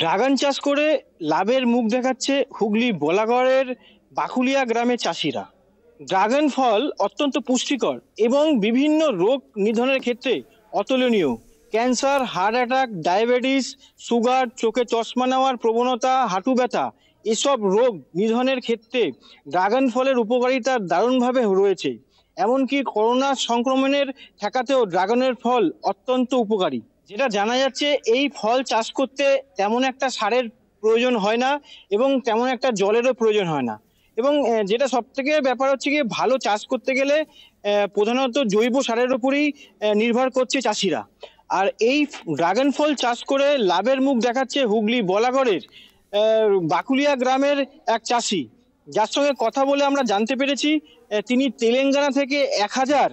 dragon চাষ করে লাভের মুখ দেখাচ্ছে হুগলি বোলাগড়ের বাকুলিয়া গ্রামে চাষিরা ড্রাগন ফল অত্যন্ত পুষ্টিকর এবং বিভিন্ন রোগ নিধনের ক্ষেত্রে অতুলনীয় cancer heart attack diabetes sugar চোখে চশমা নেওয়ার প্রবণতা হাঁটু ব্যথা এসব রোগ নিধনের ক্ষেত্রে ড্রাগন ফলের উপকারিতা দারুণভাবে রয়েছে এমনকি করোনা সংক্রমণের ঠেকাতেও ড্রাগনের ফল অত্যন্ত উপকারী যেটা জানা যাচ্ছে এই ফল চাষ করতে তেমন একটা সারের প্রয়োজন হয় না এবং তেমন একটা জলেরও প্রয়োজন হয় না এবং যেটা সব থেকে ব্যাপার হচ্ছে কি ভালো চাষ করতে গেলে প্রধানত জৈব সারের উপরই নির্ভর করছে চাষিরা আর এই ড্রাগন ফল চাষ করে লাভের মুখ দেখাচ্ছে হুগলি বলাগড়ের বাকুলিয়া গ্রামের এক চাষি যার সঙ্গে কথা বলে আমরা জানতে পেরেছি তিনি তেলেঙ্গানা থেকে এক হাজার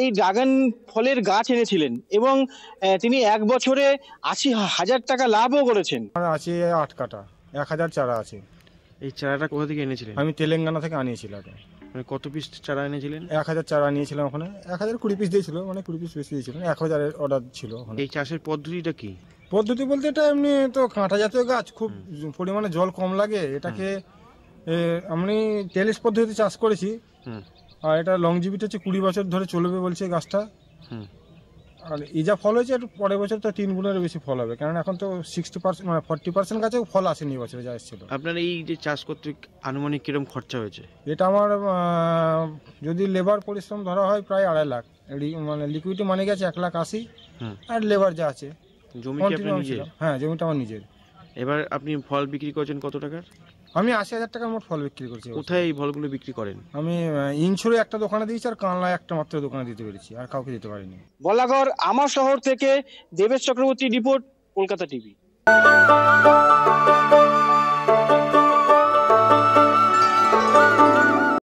এই ড্রাগন ফলের গাছ এনেছিলেন এবং তিনি এক বছরে আশি হাজার টাকা লাভও করেছেন আছে আট কাটা এক হাজার চারা আছে এই চারাটা কোথা থেকে এনেছিলেন আমি তেলেঙ্গানা থেকে আনিয়েছিলাম মানে কত পিস চারা এনেছিলেন এক হাজার চারা নিয়েছিলাম ওখানে এক হাজার কুড়ি পিস দিয়েছিল মানে কুড়ি পিস বেশি দিয়েছিল এক হাজারের অর্ডার ছিল এই চাষের পদ্ধতিটা কি পদ্ধতি বলতে এটা এমনি তো কাঁটা জাতীয় গাছ খুব পরিমাণে জল কম লাগে এটাকে আমি টেলিস পদ্ধতিতে চাষ করেছি আর এটা লংজিবিটি হচ্ছে কুড়ি বছর ধরে চলবে বলছে গাছটা আর এই যা ফল হয়েছে একটু পরের বছর তো তিন গুণের বেশি ফল হবে কারণ এখন তো সিক্সটি পার্সেন্ট মানে ফর্টি পার্সেন্ট গাছে ফল আসেনি বছরে যা এসেছিল আপনার এই যে চাষ করতে আনুমানিক কিরম খরচা হয়েছে এটা আমার যদি লেবার পরিশ্রম ধরা হয় প্রায় আড়াই লাখ মানে লিকুইড মানে গেছে এক লাখ আশি আর লেবার যা আছে জমি হ্যাঁ জমিটা আমার নিজের এবার আপনি ফল বিক্রি করছেন কত টাকার আমি আশি হাজার টাকার মোট ফল বিক্রি করছি কোথায় এই ফলগুলো বিক্রি করেন আমি ইনসুরে একটা দোকানে দিয়েছি আর কানলায় একটা মাত্র দোকানে দিতে পেরেছি আর কাউকে দিতে পারিনি বলাগড় আমার শহর থেকে দেবেশ চক্রবর্তী রিপোর্ট কলকাতা টিভি